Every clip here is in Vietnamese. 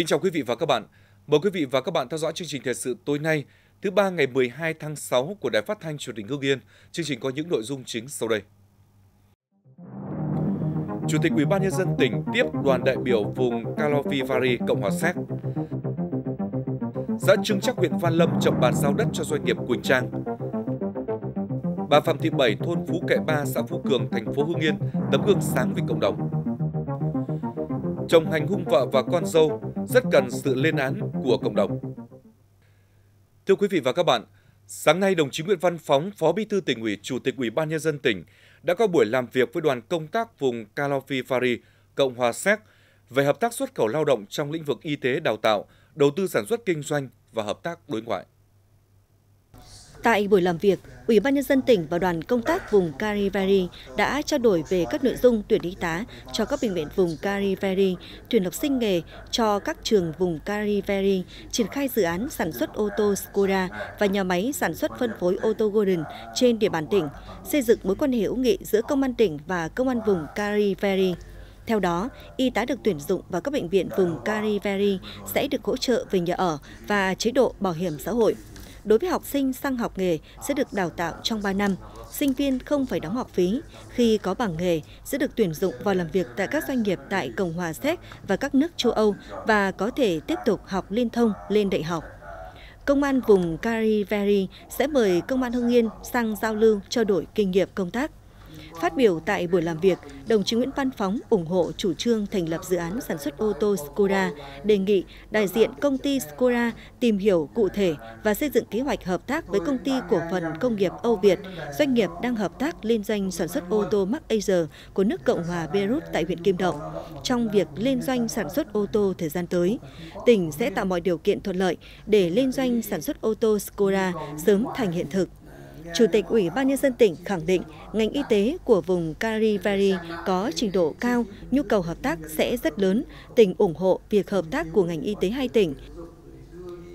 Kính chào quý vị và các bạn. Mời quý vị và các bạn theo dõi chương trình thời sự tối nay, thứ ba ngày 12 tháng 6 của Đài Phát thanh Truyền hình Hưng Yên. Chương trình có những nội dung chính sau đây. Chủ tịch Ủy ban nhân dân tỉnh tiếp đoàn đại biểu vùng Karlovy Cộng hòa Séc. Xã Trưng Chắc huyện Văn Lâm chậm bàn giao đất cho doanh nghiệp Quỳnh Trang. Bà Phạm Thị Bảy, thôn Phú Kệ Ba, xã Phú Cường, thành phố Hưng Yên, tấm gương sáng vì cộng đồng. Chồng hành hung vợ và con dâu, rất cần sự lên án của cộng đồng. Thưa quý vị và các bạn, sáng nay đồng chí Nguyễn Văn Phóng, Phó Bí thư tỉnh ủy, Chủ tịch Ủy ban nhân dân tỉnh đã có buổi làm việc với đoàn công tác vùng Karlovy Vary, Cộng hòa Séc về hợp tác xuất khẩu lao động trong lĩnh vực y tế đào tạo, đầu tư sản xuất kinh doanh và hợp tác đối ngoại. Tại buổi làm việc, Ủy ban nhân dân tỉnh và đoàn công tác vùng Carivari đã trao đổi về các nội dung tuyển y tá cho các bệnh viện vùng Carivari, tuyển học sinh nghề cho các trường vùng Carivari, triển khai dự án sản xuất ô tô Skoda và nhà máy sản xuất phân phối ô tô Golden trên địa bàn tỉnh, xây dựng mối quan hệ hữu nghị giữa công an tỉnh và công an vùng Carivari. Theo đó, y tá được tuyển dụng vào các bệnh viện vùng Carivari sẽ được hỗ trợ về nhà ở và chế độ bảo hiểm xã hội. Đối với học sinh sang học nghề sẽ được đào tạo trong 3 năm. Sinh viên không phải đóng học phí. Khi có bằng nghề sẽ được tuyển dụng vào làm việc tại các doanh nghiệp tại Cộng hòa Séc và các nước châu Âu và có thể tiếp tục học liên thông lên đại học. Công an vùng Kariveri sẽ mời Công an Hưng Yên sang giao lưu trao đổi kinh nghiệm công tác. Phát biểu tại buổi làm việc, đồng chí Nguyễn Văn Phóng ủng hộ chủ trương thành lập dự án sản xuất ô tô Skoda, đề nghị đại diện công ty Skoda tìm hiểu cụ thể và xây dựng kế hoạch hợp tác với công ty cổ phần công nghiệp Âu Việt, doanh nghiệp đang hợp tác liên doanh sản xuất ô tô Mark Acer của nước Cộng hòa Beirut tại huyện Kim Động. Trong việc liên doanh sản xuất ô tô thời gian tới, tỉnh sẽ tạo mọi điều kiện thuận lợi để liên doanh sản xuất ô tô Skoda sớm thành hiện thực. Chủ tịch Ủy ban Nhân dân tỉnh khẳng định ngành y tế của vùng Carivari có trình độ cao, nhu cầu hợp tác sẽ rất lớn, tỉnh ủng hộ việc hợp tác của ngành y tế hai tỉnh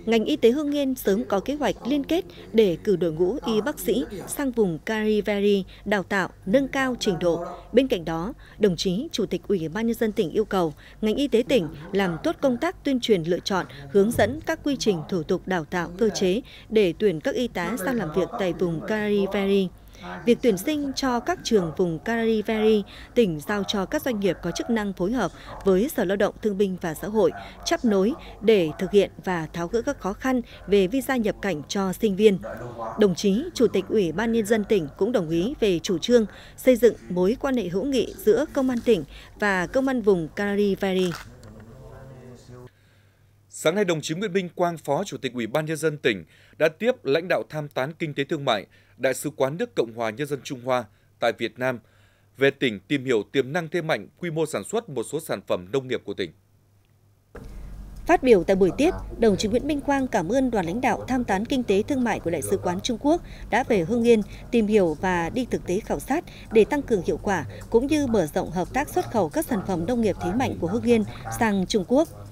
ngành y tế Hương Yên sớm có kế hoạch liên kết để cử đội ngũ y bác sĩ sang vùng Carivari đào tạo, nâng cao trình độ. Bên cạnh đó, đồng chí Chủ tịch Ủy ban nhân dân tỉnh yêu cầu ngành y tế tỉnh làm tốt công tác tuyên truyền lựa chọn, hướng dẫn các quy trình thủ tục đào tạo cơ chế để tuyển các y tá sang làm việc tại vùng Carivari. Việc tuyển sinh cho các trường vùng Carivari, tỉnh giao cho các doanh nghiệp có chức năng phối hợp với Sở Lao động Thương binh và Xã hội chấp nối để thực hiện và tháo gỡ các khó khăn về visa nhập cảnh cho sinh viên. Đồng chí Chủ tịch Ủy ban Nhân dân tỉnh cũng đồng ý về chủ trương xây dựng mối quan hệ hữu nghị giữa Công an tỉnh và Công an vùng Carivari. Sáng nay, đồng chí Nguyễn Minh Quang, Phó Chủ tịch Ủy ban Nhân dân tỉnh, đã tiếp lãnh đạo tham tán kinh tế thương mại, Đại sứ quán nước Cộng hòa Nhân dân Trung Hoa tại Việt Nam về tỉnh tìm hiểu tiềm năng thế mạnh, quy mô sản xuất một số sản phẩm nông nghiệp của tỉnh. Phát biểu tại buổi tiếp, đồng chí Nguyễn Minh Quang cảm ơn đoàn lãnh đạo tham tán kinh tế thương mại của Đại sứ quán Trung Quốc đã về Hưng Yên tìm hiểu và đi thực tế khảo sát để tăng cường hiệu quả cũng như mở rộng hợp tác xuất khẩu các sản phẩm nông nghiệp thế mạnh của Hưng Yên sang Trung Quốc.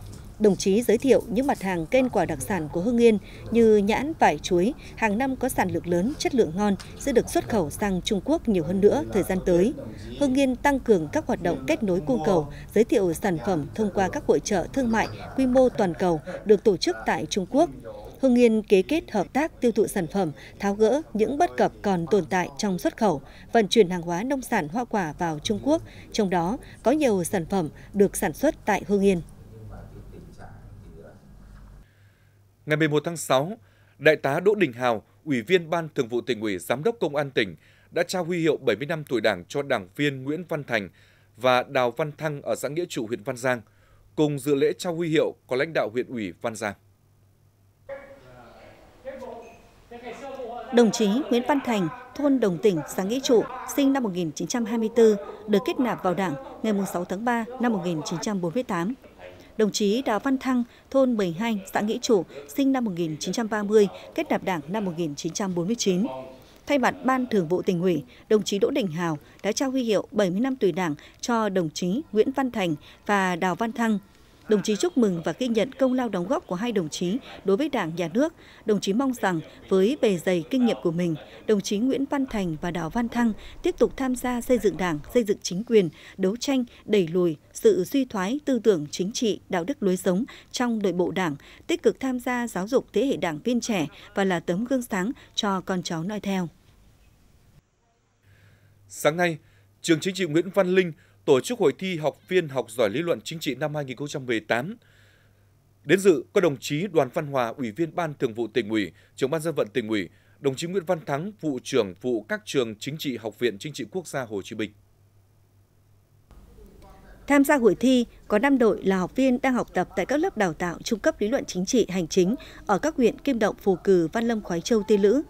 Đồng chí giới thiệu những mặt hàng kênh quả đặc sản của Hưng Yên như nhãn, vải, chuối, hàng năm có sản lượng lớn, chất lượng ngon sẽ được xuất khẩu sang Trung Quốc nhiều hơn nữa thời gian tới. Hưng Yên tăng cường các hoạt động kết nối cung cầu, giới thiệu sản phẩm thông qua các hội trợ thương mại quy mô toàn cầu được tổ chức tại Trung Quốc. Hưng Yên kế kết hợp tác tiêu thụ sản phẩm, tháo gỡ những bất cập còn tồn tại trong xuất khẩu, vận chuyển hàng hóa nông sản hoa quả vào Trung Quốc, trong đó có nhiều sản phẩm được sản xuất tại Hưng Yên. Ngày 11 tháng 6, Đại tá Đỗ Đình Hào, Ủy viên Ban Thường vụ tỉnh ủy, Giám đốc Công an tỉnh đã trao huy hiệu 70 năm tuổi Đảng cho Đảng viên Nguyễn Văn Thành và Đào Văn Thăng ở xã Nghĩa Trụ, huyện Văn Giang. Cùng dự lễ trao huy hiệu có lãnh đạo huyện ủy Văn Giang. Đồng chí Nguyễn Văn Thành, thôn Đồng Tỉnh, xã Nghĩa Trụ, sinh năm 1924, được kết nạp vào Đảng ngày 6 tháng 3 năm 1948 đồng chí Đào Văn Thăng, thôn 12, xã Nghĩa Chủ, sinh năm 1930, kết nạp Đảng năm 1949. Thay mặt Ban Thường vụ tỉnh ủy, đồng chí Đỗ Đình Hào đã trao huy hiệu 70 năm tuổi Đảng cho đồng chí Nguyễn Văn Thành và Đào Văn Thăng, Đồng chí chúc mừng và ghi nhận công lao đóng góp của hai đồng chí đối với Đảng, Nhà nước. Đồng chí mong rằng với bề dày kinh nghiệm của mình, đồng chí Nguyễn Văn Thành và Đào Văn Thăng tiếp tục tham gia xây dựng Đảng, xây dựng chính quyền, đấu tranh, đẩy lùi sự suy thoái tư tưởng chính trị, đạo đức lối sống trong nội bộ Đảng, tích cực tham gia giáo dục thế hệ đảng viên trẻ và là tấm gương sáng cho con cháu noi theo. Sáng nay, trường chính trị Nguyễn Văn Linh tổ chức hội thi học viên học giỏi lý luận chính trị năm 2018. Đến dự có đồng chí Đoàn Văn Hòa, Ủy viên Ban Thường vụ Tỉnh ủy, Trưởng ban dân vận Tỉnh ủy, đồng chí Nguyễn Văn Thắng, vụ trưởng vụ các trường chính trị Học viện Chính trị Quốc gia Hồ Chí Minh. Tham gia hội thi có 5 đội là học viên đang học tập tại các lớp đào tạo trung cấp lý luận chính trị hành chính ở các huyện Kim Động, Phù Cử, Văn Lâm, Khói Châu, Tiên Lữ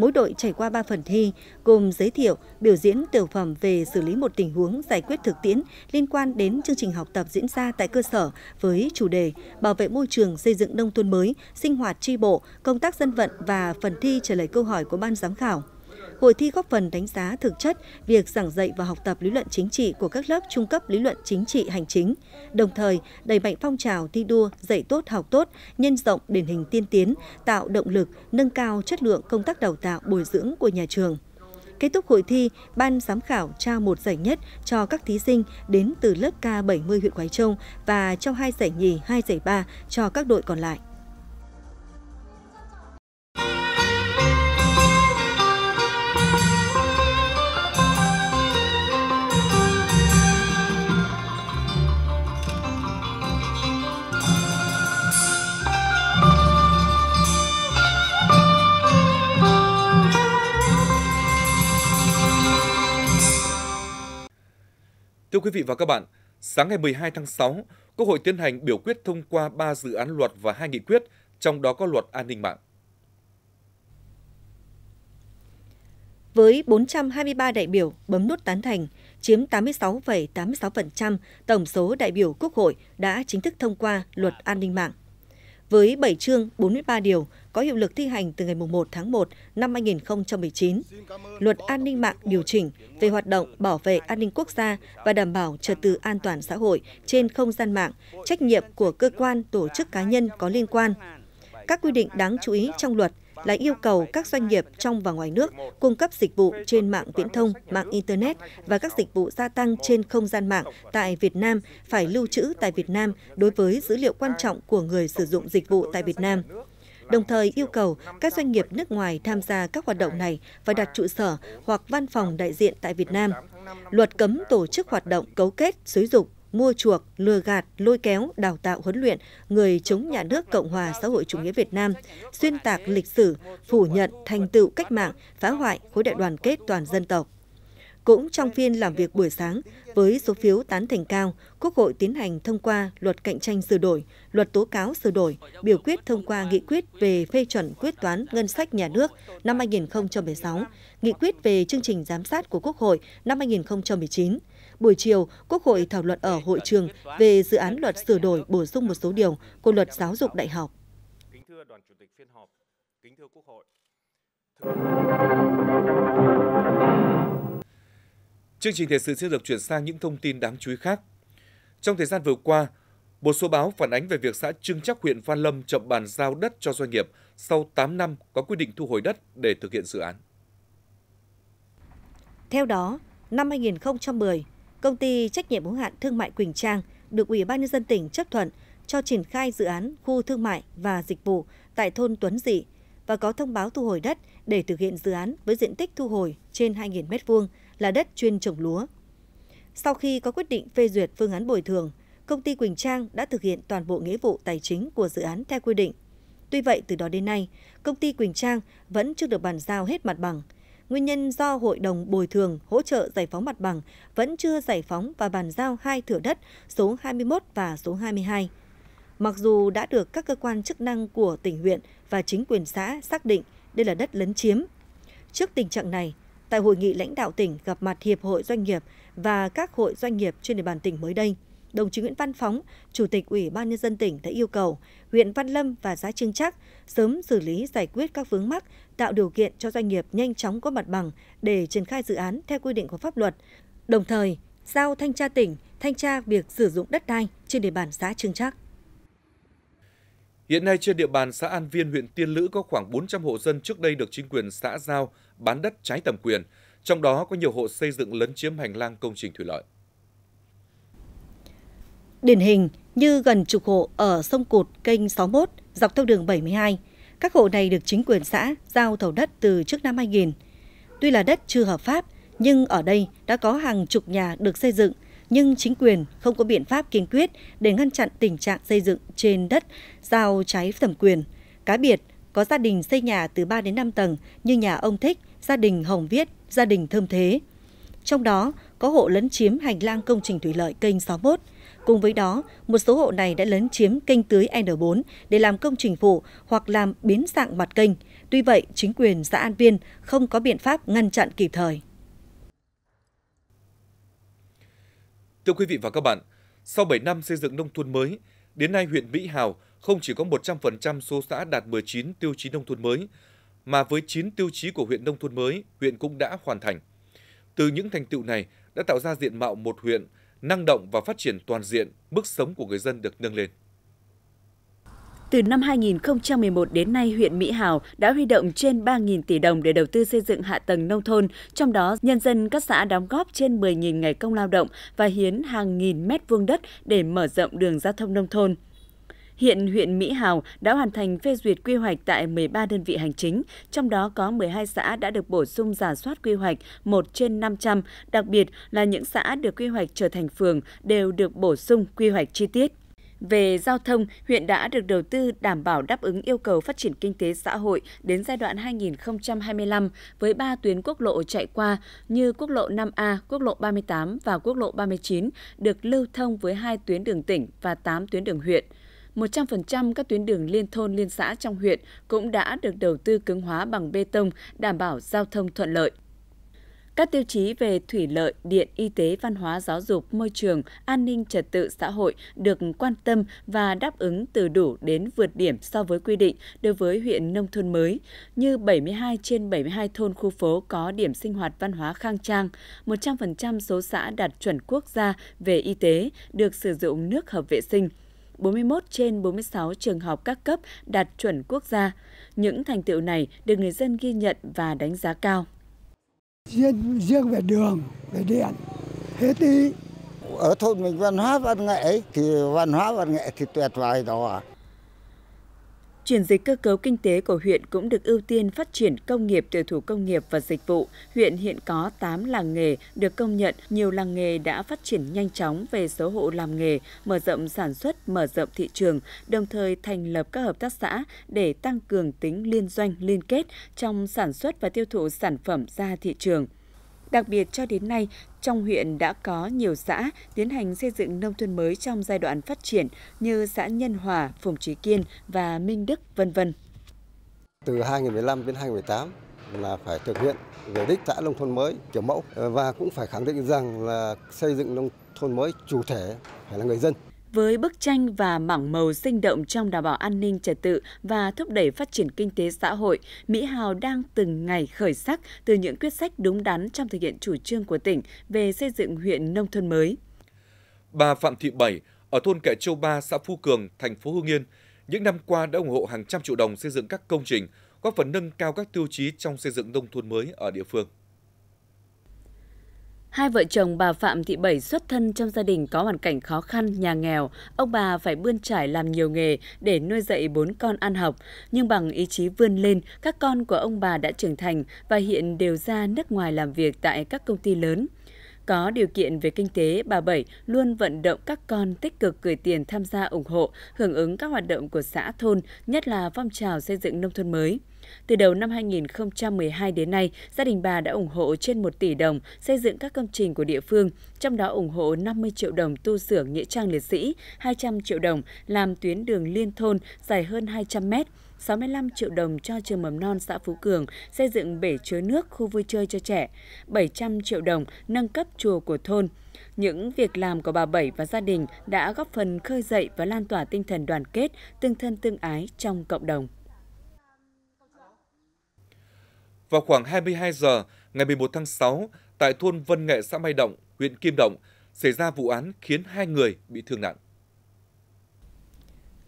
mỗi đội trải qua 3 phần thi, gồm giới thiệu, biểu diễn tiểu phẩm về xử lý một tình huống giải quyết thực tiễn liên quan đến chương trình học tập diễn ra tại cơ sở với chủ đề Bảo vệ môi trường xây dựng nông thôn mới, sinh hoạt tri bộ, công tác dân vận và phần thi trả lời câu hỏi của ban giám khảo. Hội thi góp phần đánh giá thực chất việc giảng dạy và học tập lý luận chính trị của các lớp trung cấp lý luận chính trị hành chính, đồng thời đẩy mạnh phong trào thi đua dạy tốt học tốt, nhân rộng điển hình tiên tiến, tạo động lực, nâng cao chất lượng công tác đào tạo bồi dưỡng của nhà trường. Kết thúc hội thi, ban giám khảo trao một giải nhất cho các thí sinh đến từ lớp K70 huyện Quái Châu và trao hai giải nhì, hai giải ba cho các đội còn lại. Thưa quý vị và các bạn, sáng ngày 12 tháng 6, Quốc hội tiến hành biểu quyết thông qua 3 dự án luật và 2 nghị quyết, trong đó có luật an ninh mạng. Với 423 đại biểu bấm nút tán thành, chiếm 86,86% tổng số đại biểu Quốc hội đã chính thức thông qua luật an ninh mạng với 7 chương 43 điều có hiệu lực thi hành từ ngày 1 tháng 1 năm 2019. Luật an ninh mạng điều chỉnh về hoạt động bảo vệ an ninh quốc gia và đảm bảo trật tự an toàn xã hội trên không gian mạng, trách nhiệm của cơ quan, tổ chức cá nhân có liên quan. Các quy định đáng chú ý trong luật – là yêu cầu các doanh nghiệp trong và ngoài nước cung cấp dịch vụ trên mạng viễn thông, mạng Internet và các dịch vụ gia tăng trên không gian mạng tại Việt Nam phải lưu trữ tại Việt Nam đối với dữ liệu quan trọng của người sử dụng dịch vụ tại Việt Nam đồng thời yêu cầu các doanh nghiệp nước ngoài tham gia các hoạt động này phải đặt trụ sở hoặc văn phòng đại diện tại Việt Nam. Luật cấm tổ chức hoạt động cấu kết, xúi dục, mua chuộc, lừa gạt, lôi kéo, đào tạo huấn luyện người chống nhà nước Cộng hòa xã hội chủ nghĩa Việt Nam, xuyên tạc lịch sử, phủ nhận thành tựu cách mạng, phá hoại khối đại đoàn kết toàn dân tộc. Cũng trong phiên làm việc buổi sáng, với số phiếu tán thành cao, Quốc hội tiến hành thông qua luật cạnh tranh sửa đổi, luật tố cáo sửa đổi, biểu quyết thông qua nghị quyết về phê chuẩn quyết toán ngân sách nhà nước năm 2016, nghị quyết về chương trình giám sát của Quốc hội năm 2019, buổi chiều, Quốc hội thảo luận ở hội trường về dự án luật sửa đổi bổ sung một số điều của luật giáo dục đại học. Kính thưa đoàn chủ tịch phiên họp, kính thưa Quốc hội. Chương trình thời sự sẽ được chuyển sang những thông tin đáng chú ý khác. Trong thời gian vừa qua, một số báo phản ánh về việc xã Trưng Chắc huyện Phan Lâm chậm bàn giao đất cho doanh nghiệp sau 8 năm có quy định thu hồi đất để thực hiện dự án. Theo đó, năm 2010, công ty trách nhiệm hữu hạn thương mại Quỳnh Trang được Ủy ban nhân dân tỉnh chấp thuận cho triển khai dự án khu thương mại và dịch vụ tại thôn Tuấn Dị và có thông báo thu hồi đất để thực hiện dự án với diện tích thu hồi trên 2.000 m2 là đất chuyên trồng lúa. Sau khi có quyết định phê duyệt phương án bồi thường, công ty Quỳnh Trang đã thực hiện toàn bộ nghĩa vụ tài chính của dự án theo quy định. Tuy vậy, từ đó đến nay, công ty Quỳnh Trang vẫn chưa được bàn giao hết mặt bằng – nguyên nhân do Hội đồng Bồi thường hỗ trợ giải phóng mặt bằng vẫn chưa giải phóng và bàn giao hai thửa đất số 21 và số 22. Mặc dù đã được các cơ quan chức năng của tỉnh huyện và chính quyền xã xác định đây là đất lấn chiếm. Trước tình trạng này, tại hội nghị lãnh đạo tỉnh gặp mặt Hiệp hội Doanh nghiệp và các hội doanh nghiệp trên địa bàn tỉnh mới đây – đồng chí Nguyễn Văn Phóng, Chủ tịch Ủy ban Nhân dân tỉnh đã yêu cầu huyện Văn Lâm và xã Trưng Chắc sớm xử lý giải quyết các vướng mắc, tạo điều kiện cho doanh nghiệp nhanh chóng có mặt bằng để triển khai dự án theo quy định của pháp luật. Đồng thời, giao thanh tra tỉnh thanh tra việc sử dụng đất đai trên địa bàn xã Trưng Chắc. Hiện nay trên địa bàn xã An Viên, huyện Tiên Lữ có khoảng 400 hộ dân trước đây được chính quyền xã giao bán đất trái tầm quyền, trong đó có nhiều hộ xây dựng lấn chiếm hành lang công trình thủy lợi. Điển hình như gần chục hộ ở sông Cụt kênh 61 dọc theo đường 72. Các hộ này được chính quyền xã giao thầu đất từ trước năm 2000. Tuy là đất chưa hợp pháp, nhưng ở đây đã có hàng chục nhà được xây dựng, nhưng chính quyền không có biện pháp kiên quyết để ngăn chặn tình trạng xây dựng trên đất giao trái thẩm quyền. Cá biệt, có gia đình xây nhà từ 3 đến 5 tầng như nhà ông Thích, gia đình Hồng Viết, gia đình Thơm Thế. Trong đó, có hộ lấn chiếm hành lang công trình thủy lợi kênh 61, Cùng với đó, một số hộ này đã lấn chiếm kênh tưới N4 để làm công trình phụ hoặc làm biến dạng mặt kênh. Tuy vậy, chính quyền xã An Viên không có biện pháp ngăn chặn kịp thời. Thưa quý vị và các bạn, sau 7 năm xây dựng nông thôn mới, đến nay huyện Mỹ Hào không chỉ có 100% số xã đạt 19 tiêu chí nông thôn mới, mà với 9 tiêu chí của huyện nông thôn mới, huyện cũng đã hoàn thành. Từ những thành tựu này đã tạo ra diện mạo một huyện năng động và phát triển toàn diện, mức sống của người dân được nâng lên. Từ năm 2011 đến nay, huyện Mỹ Hào đã huy động trên 3.000 tỷ đồng để đầu tư xây dựng hạ tầng nông thôn, trong đó nhân dân các xã đóng góp trên 10.000 ngày công lao động và hiến hàng nghìn mét vuông đất để mở rộng đường giao thông nông thôn. Hiện huyện Mỹ Hào đã hoàn thành phê duyệt quy hoạch tại 13 đơn vị hành chính, trong đó có 12 xã đã được bổ sung giả soát quy hoạch 1 trên 500, đặc biệt là những xã được quy hoạch trở thành phường đều được bổ sung quy hoạch chi tiết. Về giao thông, huyện đã được đầu tư đảm bảo đáp ứng yêu cầu phát triển kinh tế xã hội đến giai đoạn 2025 với 3 tuyến quốc lộ chạy qua như quốc lộ 5A, quốc lộ 38 và quốc lộ 39 được lưu thông với 2 tuyến đường tỉnh và 8 tuyến đường huyện. 100% các tuyến đường liên thôn liên xã trong huyện cũng đã được đầu tư cứng hóa bằng bê tông, đảm bảo giao thông thuận lợi. Các tiêu chí về thủy lợi, điện, y tế, văn hóa, giáo dục, môi trường, an ninh trật tự xã hội được quan tâm và đáp ứng từ đủ đến vượt điểm so với quy định đối với huyện nông thôn mới, như 72 trên 72 thôn khu phố có điểm sinh hoạt văn hóa khang trang, 100% số xã đạt chuẩn quốc gia về y tế được sử dụng nước hợp vệ sinh, 41 trên 46 trường học các cấp đạt chuẩn quốc gia. Những thành tựu này được người dân ghi nhận và đánh giá cao. Riêng, riêng về đường, về điện, hết đi. Ở thôn mình văn hóa văn nghệ thì văn hóa văn nghệ thì tuyệt vời rồi. Chuyển dịch cơ cấu kinh tế của huyện cũng được ưu tiên phát triển công nghiệp tiểu thủ công nghiệp và dịch vụ. Huyện hiện có 8 làng nghề được công nhận, nhiều làng nghề đã phát triển nhanh chóng về số hộ làm nghề, mở rộng sản xuất, mở rộng thị trường, đồng thời thành lập các hợp tác xã để tăng cường tính liên doanh liên kết trong sản xuất và tiêu thụ sản phẩm ra thị trường. Đặc biệt cho đến nay, trong huyện đã có nhiều xã tiến hành xây dựng nông thôn mới trong giai đoạn phát triển như xã Nhân Hòa, Phùng Trí Kiên và Minh Đức, vân vân. Từ 2015 đến 2018 là phải thực hiện về đích xã nông thôn mới kiểu mẫu ờ, và cũng phải khẳng định rằng là xây dựng nông thôn mới chủ thể phải là người dân với bức tranh và mảng màu sinh động trong đảm bảo an ninh trật tự và thúc đẩy phát triển kinh tế xã hội, Mỹ Hào đang từng ngày khởi sắc từ những quyết sách đúng đắn trong thực hiện chủ trương của tỉnh về xây dựng huyện nông thôn mới. Bà Phạm Thị Bảy ở thôn Kẻ Châu Ba, xã Phu Cường, thành phố Hưng Yên, những năm qua đã ủng hộ hàng trăm triệu đồng xây dựng các công trình, góp phần nâng cao các tiêu chí trong xây dựng nông thôn mới ở địa phương. Hai vợ chồng bà Phạm Thị Bảy xuất thân trong gia đình có hoàn cảnh khó khăn, nhà nghèo. Ông bà phải bươn trải làm nhiều nghề để nuôi dạy bốn con ăn học. Nhưng bằng ý chí vươn lên, các con của ông bà đã trưởng thành và hiện đều ra nước ngoài làm việc tại các công ty lớn. Có điều kiện về kinh tế, bà Bảy luôn vận động các con tích cực gửi tiền tham gia ủng hộ, hưởng ứng các hoạt động của xã thôn, nhất là phong trào xây dựng nông thôn mới. Từ đầu năm 2012 đến nay, gia đình bà đã ủng hộ trên 1 tỷ đồng xây dựng các công trình của địa phương, trong đó ủng hộ 50 triệu đồng tu sửa nghĩa trang liệt sĩ, 200 triệu đồng làm tuyến đường liên thôn dài hơn 200 mét, 65 triệu đồng cho trường mầm non xã Phú Cường xây dựng bể chứa nước khu vui chơi cho trẻ, 700 triệu đồng nâng cấp chùa của thôn. Những việc làm của bà Bảy và gia đình đã góp phần khơi dậy và lan tỏa tinh thần đoàn kết, tương thân tương ái trong cộng đồng. Vào khoảng 22 giờ ngày 11 tháng 6, tại thôn Vân Nghệ xã Mai Động, huyện Kim Động, xảy ra vụ án khiến hai người bị thương nặng.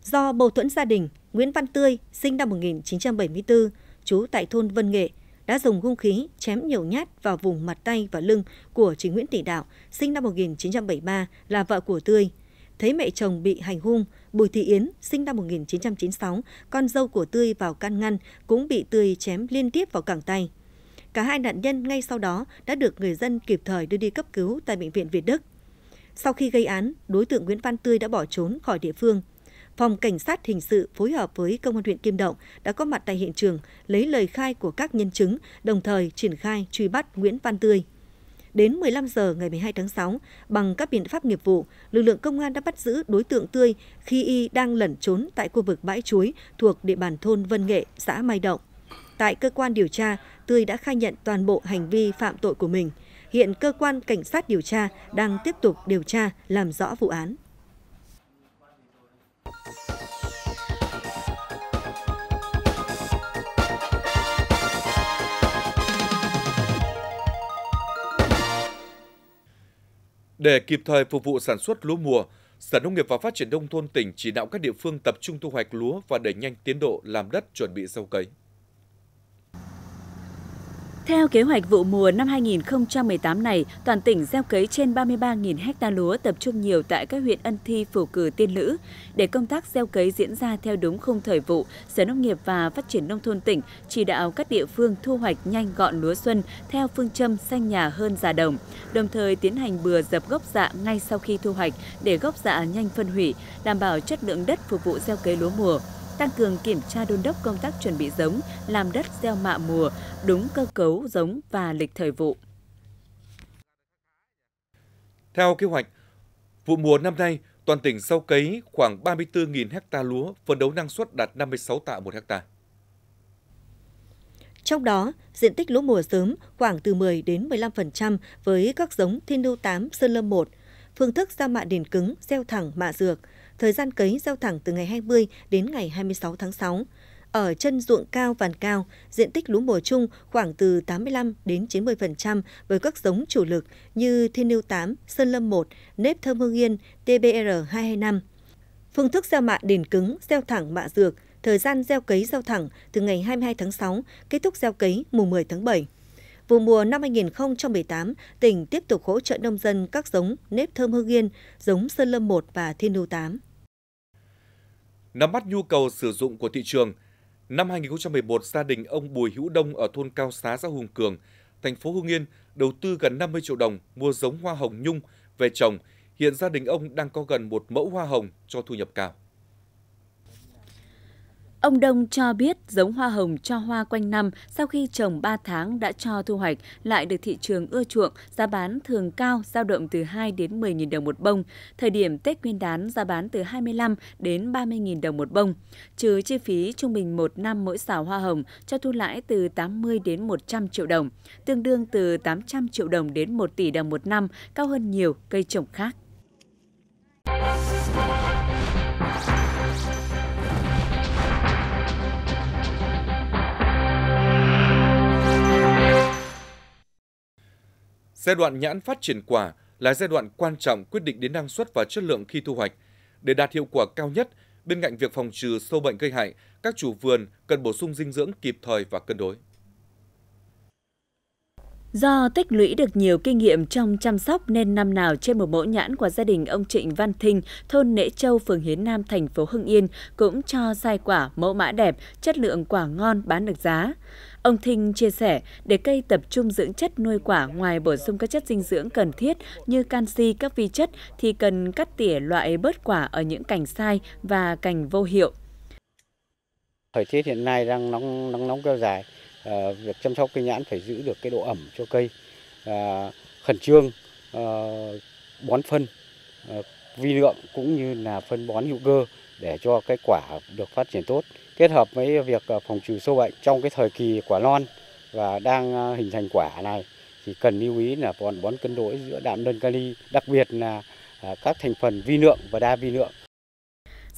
Do mâu thuẫn gia đình, Nguyễn Văn Tươi, sinh năm 1974, trú tại thôn Vân Nghệ, đã dùng hung khí chém nhiều nhát vào vùng mặt tay và lưng của chị Nguyễn Tỷ Đạo, sinh năm 1973, là vợ của Tươi. Thấy mẹ chồng bị hành hung, Bùi Thị Yến, sinh năm 1996, con dâu của Tươi vào can ngăn, cũng bị Tươi chém liên tiếp vào cẳng tay. Cả hai nạn nhân ngay sau đó đã được người dân kịp thời đưa đi cấp cứu tại Bệnh viện Việt Đức. Sau khi gây án, đối tượng Nguyễn Văn Tươi đã bỏ trốn khỏi địa phương. Phòng Cảnh sát Hình sự phối hợp với Công an huyện Kim Động đã có mặt tại hiện trường, lấy lời khai của các nhân chứng, đồng thời triển khai truy bắt Nguyễn Văn Tươi. Đến 15 giờ ngày 12 tháng 6, bằng các biện pháp nghiệp vụ, lực lượng công an đã bắt giữ đối tượng Tươi khi y đang lẩn trốn tại khu vực bãi chuối thuộc địa bàn thôn Vân Nghệ, xã Mai Động. Tại cơ quan điều tra, Tươi đã khai nhận toàn bộ hành vi phạm tội của mình. Hiện cơ quan cảnh sát điều tra đang tiếp tục điều tra làm rõ vụ án. Để kịp thời phục vụ sản xuất lúa mùa, Sở Nông nghiệp và Phát triển Nông thôn tỉnh chỉ đạo các địa phương tập trung thu hoạch lúa và đẩy nhanh tiến độ làm đất chuẩn bị gieo cấy. Theo kế hoạch vụ mùa năm 2018 này, toàn tỉnh gieo cấy trên 33.000 ha lúa tập trung nhiều tại các huyện Ân Thi, Phổ Cử, Tiên Lữ. Để công tác gieo cấy diễn ra theo đúng khung thời vụ, Sở Nông nghiệp và Phát triển Nông thôn tỉnh chỉ đạo các địa phương thu hoạch nhanh gọn lúa xuân theo phương châm xanh nhà hơn già đồng, đồng thời tiến hành bừa dập gốc dạ ngay sau khi thu hoạch để gốc dạ nhanh phân hủy, đảm bảo chất lượng đất phục vụ gieo cấy lúa mùa tăng cường kiểm tra đôn đốc công tác chuẩn bị giống, làm đất gieo mạ mùa, đúng cơ cấu giống và lịch thời vụ. Theo kế hoạch, vụ mùa năm nay, toàn tỉnh sau cấy khoảng 34.000 ha lúa, phấn đấu năng suất đạt 56 tạ một hectare. Trong đó, diện tích lúa mùa sớm khoảng từ 10 đến 15% với các giống Thiên Nưu 8, Sơn Lâm 1, phương thức ra mạ đền cứng, gieo thẳng mạ dược – thời gian cấy gieo thẳng từ ngày 20 đến ngày 26 tháng 6. Ở chân ruộng cao vàn cao, diện tích lúa mùa chung khoảng từ 85 đến 90% với các giống chủ lực như Thiên Nưu 8, Sơn Lâm 1, Nếp Thơm Hương Yên, TBR 225. Phương thức gieo mạ đền cứng, gieo thẳng mạ dược, thời gian gieo cấy gieo thẳng từ ngày 22 tháng 6, kết thúc gieo cấy mùng 10 tháng 7. Vụ mùa năm 2018, tỉnh tiếp tục hỗ trợ nông dân các giống nếp thơm hương yên, giống sơn lâm 1 và thiên hưu 8 nắm bắt nhu cầu sử dụng của thị trường. Năm 2011, gia đình ông Bùi Hữu Đông ở thôn Cao Xá, xã Hùng Cường, thành phố Hưng Yên đầu tư gần 50 triệu đồng mua giống hoa hồng nhung về trồng. Hiện gia đình ông đang có gần một mẫu hoa hồng cho thu nhập cao. Ông Đông cho biết giống hoa hồng cho hoa quanh năm sau khi trồng 3 tháng đã cho thu hoạch lại được thị trường ưa chuộng, giá bán thường cao dao động từ 2 đến 10.000 đồng một bông. Thời điểm Tết Nguyên đán giá bán từ 25 đến 30.000 đồng một bông. Trừ chi phí trung bình một năm mỗi xào hoa hồng cho thu lãi từ 80 đến 100 triệu đồng, tương đương từ 800 triệu đồng đến 1 tỷ đồng một năm, cao hơn nhiều cây trồng khác. Giai đoạn nhãn phát triển quả là giai đoạn quan trọng quyết định đến năng suất và chất lượng khi thu hoạch. Để đạt hiệu quả cao nhất, bên cạnh việc phòng trừ sâu bệnh gây hại, các chủ vườn cần bổ sung dinh dưỡng kịp thời và cân đối. Do tích lũy được nhiều kinh nghiệm trong chăm sóc nên năm nào trên một mẫu nhãn của gia đình ông Trịnh Văn Thinh, thôn Nễ Châu, phường Hiến Nam, thành phố Hưng Yên cũng cho sai quả mẫu mã đẹp, chất lượng quả ngon bán được giá. Ông Thinh chia sẻ, để cây tập trung dưỡng chất nuôi quả ngoài bổ sung các chất dinh dưỡng cần thiết như canxi, các vi chất thì cần cắt tỉa loại bớt quả ở những cành sai và cành vô hiệu. Thời tiết hiện nay đang nóng nóng nóng kéo dài Ờ, việc chăm sóc cây nhãn phải giữ được cái độ ẩm cho cây à, khẩn trương à, bón phân à, vi lượng cũng như là phân bón hữu cơ để cho cái quả được phát triển tốt kết hợp với việc phòng trừ sâu bệnh trong cái thời kỳ quả non và đang hình thành quả này thì cần lưu ý là bón bón cân đối giữa đạm đơn kali đặc biệt là các thành phần vi lượng và đa vi lượng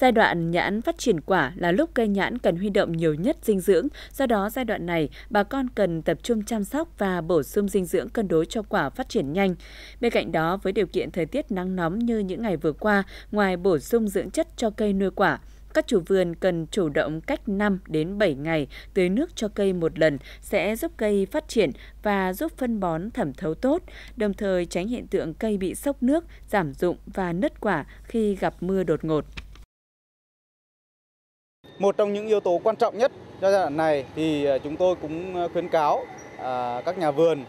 Giai đoạn nhãn phát triển quả là lúc cây nhãn cần huy động nhiều nhất dinh dưỡng, do đó giai đoạn này bà con cần tập trung chăm sóc và bổ sung dinh dưỡng cân đối cho quả phát triển nhanh. Bên cạnh đó, với điều kiện thời tiết nắng nóng như những ngày vừa qua, ngoài bổ sung dưỡng chất cho cây nuôi quả, các chủ vườn cần chủ động cách 5 đến 7 ngày tưới nước cho cây một lần sẽ giúp cây phát triển và giúp phân bón thẩm thấu tốt, đồng thời tránh hiện tượng cây bị sốc nước, giảm dụng và nứt quả khi gặp mưa đột ngột. Một trong những yếu tố quan trọng nhất cho giai đoạn này thì à, chúng tôi cũng à, khuyến cáo à, các nhà vườn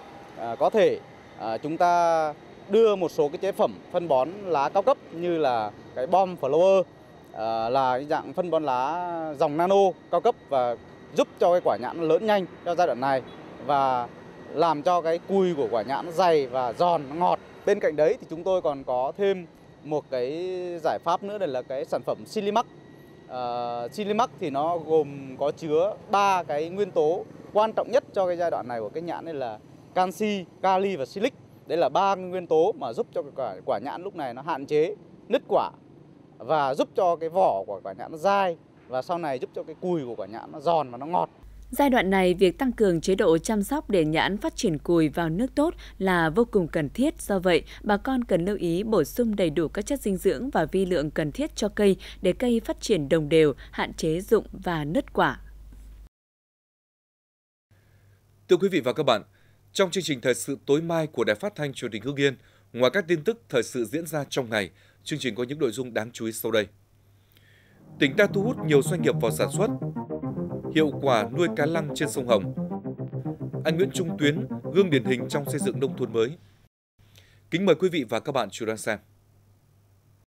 có thể chúng ta đưa một số cái chế phẩm phân bón lá cao cấp như là cái bom flower là dạng phân bón lá dòng nano cao cấp và giúp cho cái quả nhãn lớn nhanh cho giai đoạn này và làm cho cái cùi của quả nhãn dày và giòn ngọt. Bên cạnh đấy thì chúng tôi còn có thêm một cái giải pháp nữa đây là cái sản phẩm Silimax uh, ờ, Silimac thì nó gồm có chứa ba cái nguyên tố quan trọng nhất cho cái giai đoạn này của cái nhãn đây là canxi, kali và silic. Đây là ba nguyên tố mà giúp cho quả, quả nhãn lúc này nó hạn chế nứt quả và giúp cho cái vỏ của quả nhãn nó dai và sau này giúp cho cái cùi của quả nhãn nó giòn và nó ngọt. Giai đoạn này, việc tăng cường chế độ chăm sóc để nhãn phát triển cùi vào nước tốt là vô cùng cần thiết. Do vậy, bà con cần lưu ý bổ sung đầy đủ các chất dinh dưỡng và vi lượng cần thiết cho cây để cây phát triển đồng đều, hạn chế rụng và nứt quả. Thưa quý vị và các bạn, trong chương trình thời sự tối mai của Đài Phát thanh Truyền hình Hưng Yên, ngoài các tin tức thời sự diễn ra trong ngày, chương trình có những nội dung đáng chú ý sau đây. Tỉnh ta thu hút nhiều doanh nghiệp vào sản xuất, hiệu quả nuôi cá lăng trên sông Hồng. Anh Nguyễn Trung Tuyến, gương điển hình trong xây dựng nông thôn mới. Kính mời quý vị và các bạn chú đang xem.